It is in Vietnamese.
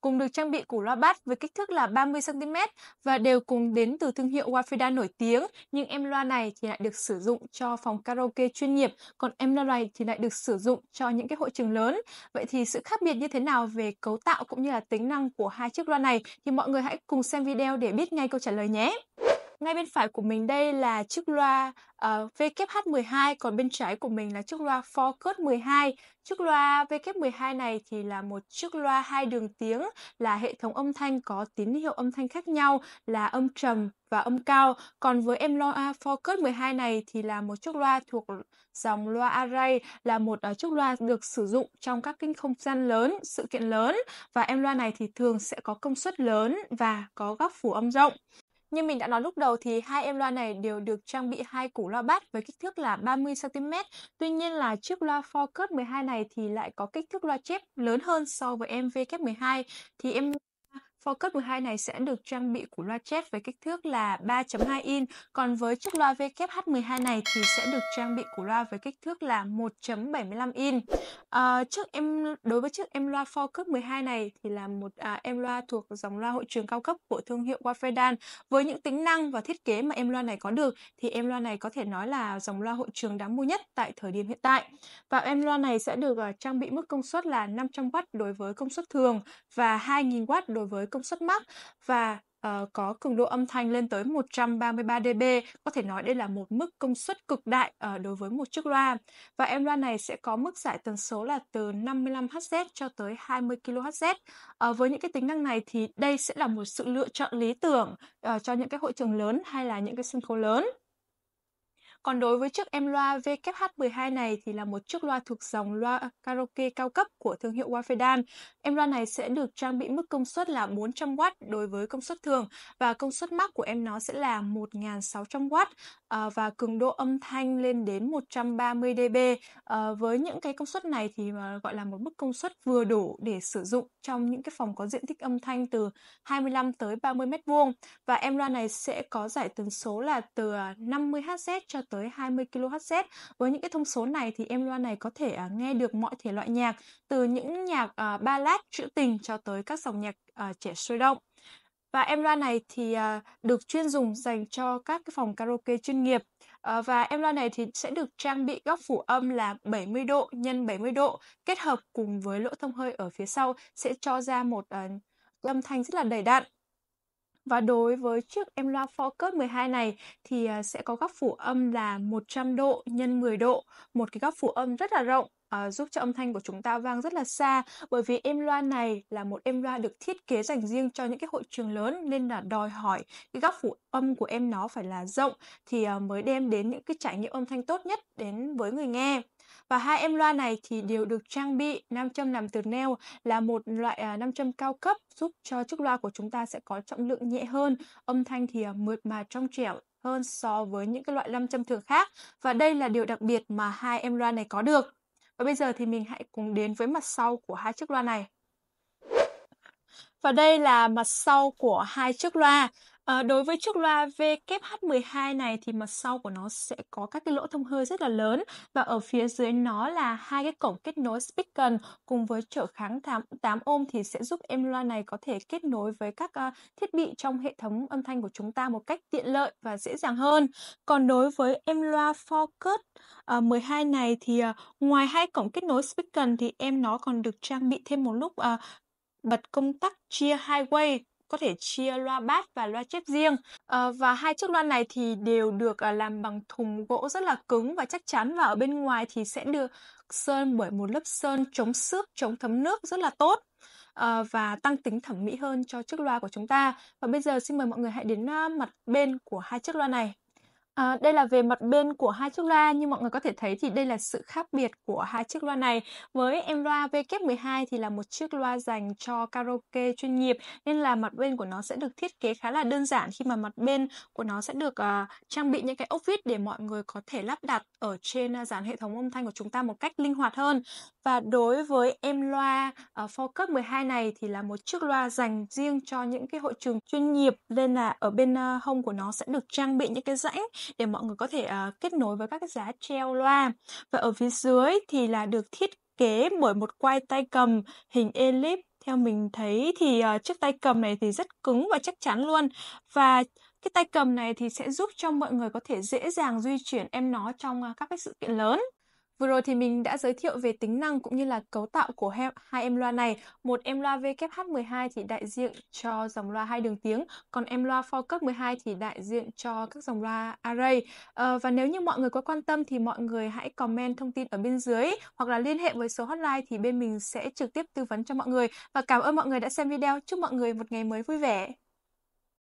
cùng được trang bị củ loa bát với kích thước là 30cm và đều cùng đến từ thương hiệu Wafida nổi tiếng, nhưng em loa này thì lại được sử dụng cho phòng karaoke chuyên nghiệp, còn em loa này thì lại được sử dụng cho những cái hội trường lớn. Vậy thì sự khác biệt như thế nào về cấu tạo cũng như là tính năng của hai chiếc loa này thì mọi người hãy cùng xem video để biết ngay câu trả lời nhé. Ngay bên phải của mình đây là chiếc loa uh, ờ, VKH12, còn bên trái của mình là chiếc loa Focus 12. Chiếc loa VK12 này thì là một chiếc loa hai đường tiếng là hệ thống âm thanh có tín hiệu âm thanh khác nhau là âm trầm và âm cao. Còn với em loa Focus 12 này thì là một chiếc loa thuộc dòng loa array là một uh, chiếc loa được sử dụng trong các kênh không gian lớn, sự kiện lớn và em loa này thì thường sẽ có công suất lớn và có góc phủ âm rộng. Như mình đã nói lúc đầu thì hai em loa này đều được trang bị hai củ loa bát với kích thước là 30cm. Tuy nhiên là chiếc loa Focus 12 này thì lại có kích thước loa chép lớn hơn so với em VK12. Thì em Focus 12 này sẽ được trang bị của loa chat với kích thước là 3.2 in, còn với chiếc loa VKH 12 này thì sẽ được trang bị của loa với kích thước là 1.75 in. À, trước em đối với chiếc em loa Focus 12 này thì là một à, em loa thuộc dòng loa hội trường cao cấp của thương hiệu Wafedan. Với những tính năng và thiết kế mà em loa này có được thì em loa này có thể nói là dòng loa hội trường đáng mua nhất tại thời điểm hiện tại. Và em loa này sẽ được à, trang bị mức công suất là 500W đối với công suất thường và 2000W đối với công suất max và uh, có cường độ âm thanh lên tới 133 dB, có thể nói đây là một mức công suất cực đại uh, đối với một chiếc loa. Và em loa này sẽ có mức giải tần số là từ 55 Hz cho tới 20 kHz. Uh, với những cái tính năng này thì đây sẽ là một sự lựa chọn lý tưởng uh, cho những cái hội trường lớn hay là những cái sân khấu lớn. Còn đối với chiếc em loa WH12 này thì là một chiếc loa thuộc dòng loa karaoke cao cấp của thương hiệu Wafedan. Em loa này sẽ được trang bị mức công suất là 400W đối với công suất thường và công suất max của em nó sẽ là 1600W ờ, và cường độ âm thanh lên đến 130 dB. Ờ, với những cái công suất này thì ờ, gọi là một mức công suất vừa đủ để sử dụng trong những cái phòng có diện tích âm thanh từ 25 tới 30 mét vuông và em loa này sẽ có giải tần số là từ 50 Hz cho tới 20 kHz. Với những cái thông số này thì em loa này có thể à, nghe được mọi thể loại nhạc từ những nhạc à, ballad trữ tình cho tới các dòng nhạc à, trẻ sôi động. Và em loa này thì à, được chuyên dùng dành cho các cái phòng karaoke chuyên nghiệp. À, và em loa này thì sẽ được trang bị góc phủ âm là 70 độ x 70 độ kết hợp cùng với lỗ thông hơi ở phía sau sẽ cho ra một à, âm thanh rất là đầy đặn. Và đối với chiếc em loa Focus 12 này thì à, sẽ có góc phủ âm là 100 độ nhân 10 độ, một cái góc phủ âm rất là rộng à, giúp cho âm thanh của chúng ta vang rất là xa bởi vì em loa này là một em loa được thiết kế dành riêng cho những cái hội trường lớn nên là đòi hỏi cái góc phủ âm của em nó phải là rộng thì à, mới đem đến những cái trải nghiệm âm thanh tốt nhất đến với người nghe. Và hai em loa này thì đều được trang bị nam châm làm từ neo là một loại à, nam châm cao cấp giúp cho chiếc loa của chúng ta sẽ có trọng lượng nhẹ hơn, âm thanh thì à, mượt mà trong trẻo hơn so với những cái loại nam châm thường khác và đây là điều đặc biệt mà hai em loa này có được. Và bây giờ thì mình hãy cùng đến với mặt sau của hai chiếc loa này. Và đây là mặt sau của hai chiếc loa. Ờ, đối với chiếc loa VKH 12 này thì mặt sau của nó sẽ có các cái lỗ thông hơi rất là lớn và ở phía dưới nó là hai cái cổng kết nối speaker cùng với trở kháng 8, 8 ohm thì sẽ giúp em loa này có thể kết nối với các uh, thiết bị trong hệ thống âm thanh của chúng ta một cách tiện lợi và dễ dàng hơn. Còn đối với em loa Focus uh, ờ, 12 này thì uh, ngoài hai cổng kết nối speaker thì em nó còn được trang bị thêm một lúc uh, bật công tắc chia hai way có thể chia loa bass và loa chép riêng. À, và hai chiếc loa này thì đều được à, làm bằng thùng gỗ rất là cứng và chắc chắn và ở bên ngoài thì sẽ được sơn bởi một lớp sơn chống xước, chống thấm nước rất là tốt à, và tăng tính thẩm mỹ hơn cho chiếc loa của chúng ta. Và bây giờ xin mời mọi người hãy đến mặt bên của hai chiếc loa này. À, đây là về mặt bên của hai chiếc loa như mọi người có thể thấy thì đây là sự khác biệt của hai chiếc loa này. Với em loa WK12 thì là một chiếc loa dành cho karaoke chuyên nghiệp nên là mặt bên của nó sẽ được thiết kế khá là đơn giản khi mà mặt bên của nó sẽ được uh, trang bị những cái ốc vít để mọi người có thể lắp đặt ở trên ờ, dàn hệ thống âm thanh của chúng ta một cách linh hoạt hơn. Và đối với em loa uh, Focus 12 này thì là một chiếc loa dành riêng cho những cái hội trường chuyên nghiệp nên là ở bên uh, hông của nó sẽ được trang bị những cái rãnh để mọi người có thể uh, kết nối với các cái giá treo loa. Và ở phía dưới thì là được thiết kế bởi một quai tay cầm hình elip theo mình thấy thì uh, chiếc tay cầm này thì rất cứng và chắc chắn luôn và cái tay cầm này thì sẽ giúp cho mọi người có thể dễ dàng di chuyển em nó trong uh, các cái sự kiện lớn Vừa rồi thì mình đã giới thiệu về tính năng cũng như là cấu tạo của hai em loa này. Một em loa VKH12 thì đại diện cho dòng loa hai đường tiếng, còn em loa Focus 12 thì đại diện cho các dòng loa array. À, và nếu như mọi người có quan tâm thì mọi người hãy comment thông tin ở bên dưới hoặc là liên hệ với số hotline thì bên mình sẽ trực tiếp tư vấn cho mọi người. Và cảm ơn mọi người đã xem video. Chúc mọi người một ngày mới vui vẻ.